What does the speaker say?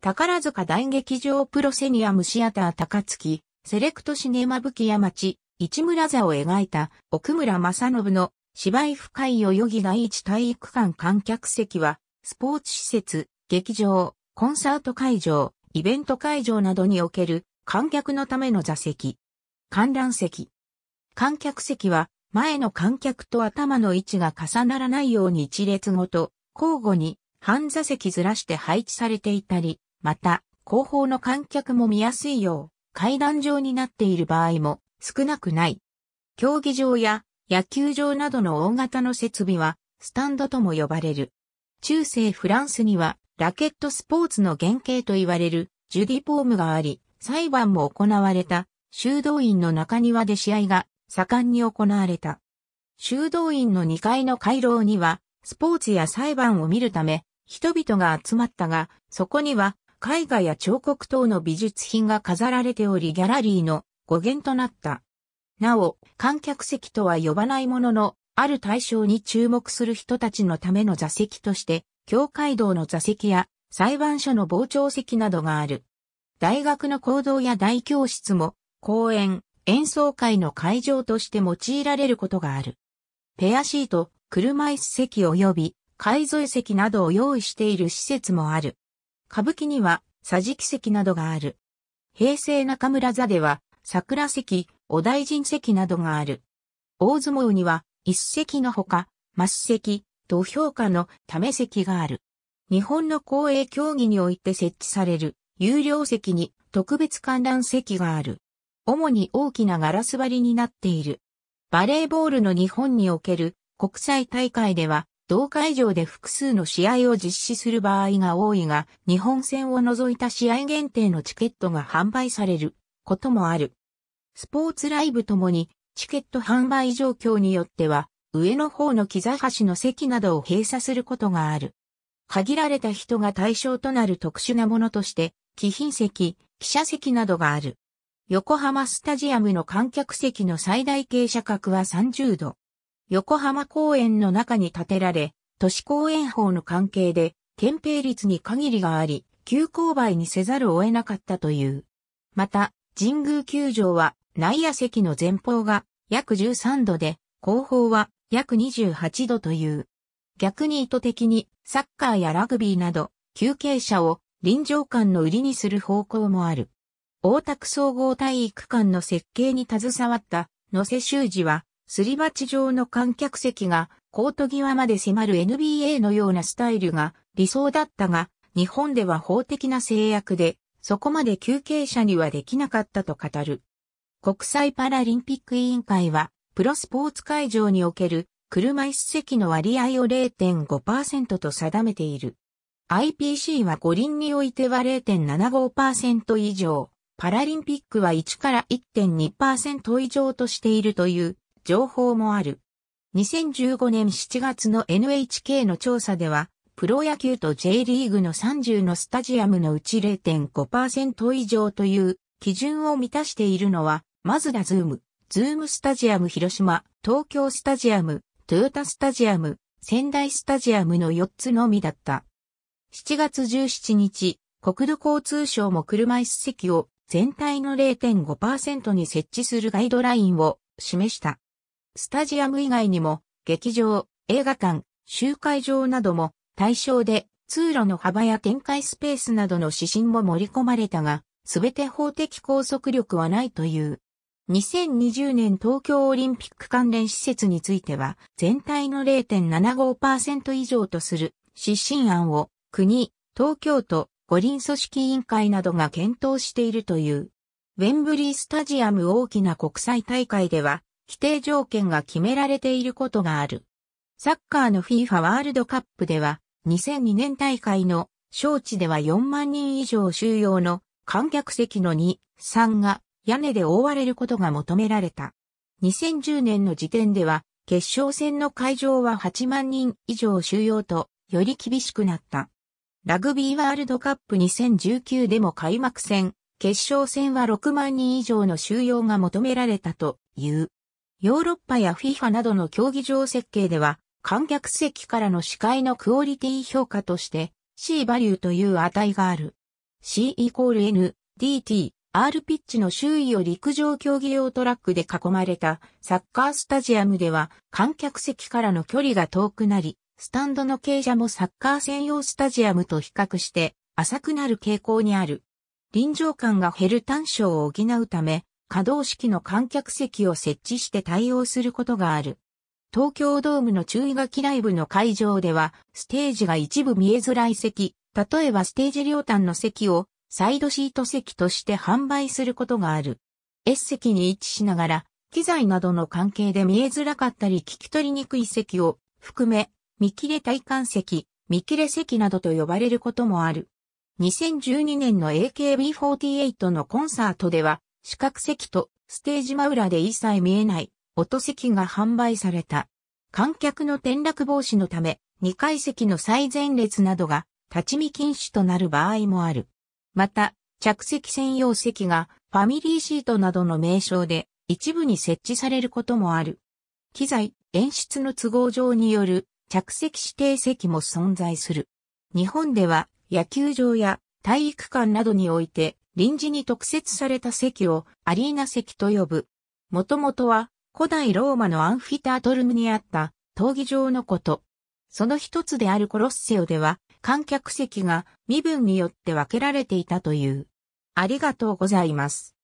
宝塚大劇場プロセニアムシアター高槻、セレクトシネマ吹屋町、市村座を描いた奥村正信の芝居深い代々木第一体育館観客席は、スポーツ施設、劇場、コンサート会場、イベント会場などにおける観客のための座席。観覧席。観客席は、前の観客と頭の位置が重ならないように一列ごと、交互に半座席ずらして配置されていたり、また、後方の観客も見やすいよう、階段状になっている場合も少なくない。競技場や野球場などの大型の設備は、スタンドとも呼ばれる。中世フランスには、ラケットスポーツの原型と言われるジュディポームがあり、裁判も行われた修道院の中庭で試合が盛んに行われた。修道院の2階の回廊には、スポーツや裁判を見るため、人々が集まったが、そこには絵画や彫刻等の美術品が飾られておりギャラリーの語源となった。なお、観客席とは呼ばないものの、ある対象に注目する人たちのための座席として、教会堂の座席や裁判所の傍聴席などがある。大学の講堂や大教室も、公演、演奏会の会場として用いられることがある。ペアシート、車椅子席及び、海沿い席などを用意している施設もある。歌舞伎には、桟敷席などがある。平成中村座では、桜席、お大臣席などがある。大相撲には、一席のほか、末席、土俵下のため席がある。日本の公営競技において設置される、有料席に特別観覧席がある。主に大きなガラス張りになっている。バレーボールの日本における国際大会では、同会場で複数の試合を実施する場合が多いが、日本戦を除いた試合限定のチケットが販売されることもある。スポーツライブともに、チケット販売状況によっては、上の方の木座橋の席などを閉鎖することがある。限られた人が対象となる特殊なものとして、貴賓席、記者席などがある。横浜スタジアムの観客席の最大傾斜角は30度。横浜公園の中に建てられ、都市公園法の関係で、憲兵率に限りがあり、急勾配にせざるを得なかったという。また、神宮球場は内野席の前方が約13度で、後方は約28度という。逆に意図的にサッカーやラグビーなど休憩者を臨場感の売りにする方向もある。大田区総合体育館の設計に携わった野瀬修二はすり鉢状の観客席がコート際まで迫る NBA のようなスタイルが理想だったが、日本では法的な制約で、そこまで休憩者にはできなかったと語る。国際パラリンピック委員会は、プロスポーツ会場における車椅子席の割合を0.5%と定めている。IPC は五輪においては0.75%以上、パラリンピックは1から1.2%以上としているという情報もある。2015年7月の NHK の調査では、プロ野球と J リーグの30のスタジアムのうち0.5%以上という基準を満たしているのは、マズダズーム、ズームスタジアム広島、東京スタジアム、トヨタスタジアム、仙台スタジアムの4つのみだった。7月17日、国土交通省も車椅子席を全体の0.5%に設置するガイドラインを示した。スタジアム以外にも、劇場、映画館、集会場なども対象で、通路の幅や展開スペースなどの指針も盛り込まれたが、すべて法的拘束力はないという。2020年東京オリンピック関連施設については、全体の0.75%以上とする指針案を国、東京都、五輪組織委員会などが検討しているという。ウェンブリースタジアム大きな国際大会では、規定条件が決められていることがある。サッカーの FIFA ワールドカップでは2002年大会の招致では4万人以上収容の観客席の2、3が屋根で覆われることが求められた。2010年の時点では決勝戦の会場は8万人以上収容とより厳しくなった。ラグビーワールドカップ2019でも開幕戦、決勝戦は6万人以上の収容が求められたという。ヨーロッパや FIFA などの競技場設計では、観客席からの視界のクオリティ評価として C バリューという値がある。C イコール N、DT、R ピッチの周囲を陸上競技用トラックで囲まれたサッカースタジアムでは観客席からの距離が遠くなり、スタンドの傾斜もサッカー専用スタジアムと比較して浅くなる傾向にある。臨場感が減る短所を補うため、可動式の観客席を設置して対応することがある。東京ドームの注意書きライブの会場では、ステージが一部見えづらい席、例えばステージ両端の席をサイドシート席として販売することがある。S 席に位置しながら、機材などの関係で見えづらかったり聞き取りにくい席を含め、見切れ体感席、見切れ席などと呼ばれることもある。2012年の AKB48 のコンサートでは、四角席とステージ真裏で一切見えない音席が販売された。観客の転落防止のため、2階席の最前列などが立ち見禁止となる場合もある。また、着席専用席がファミリーシートなどの名称で一部に設置されることもある。機材、演出の都合上による着席指定席も存在する。日本では野球場や体育館などにおいて臨時に特設された席をアリーナ席と呼ぶ。もともとは古代ローマのアンフィタートルムにあった闘技場のこと。その一つであるコロッセオでは観客席が身分によって分けられていたという。ありがとうございます。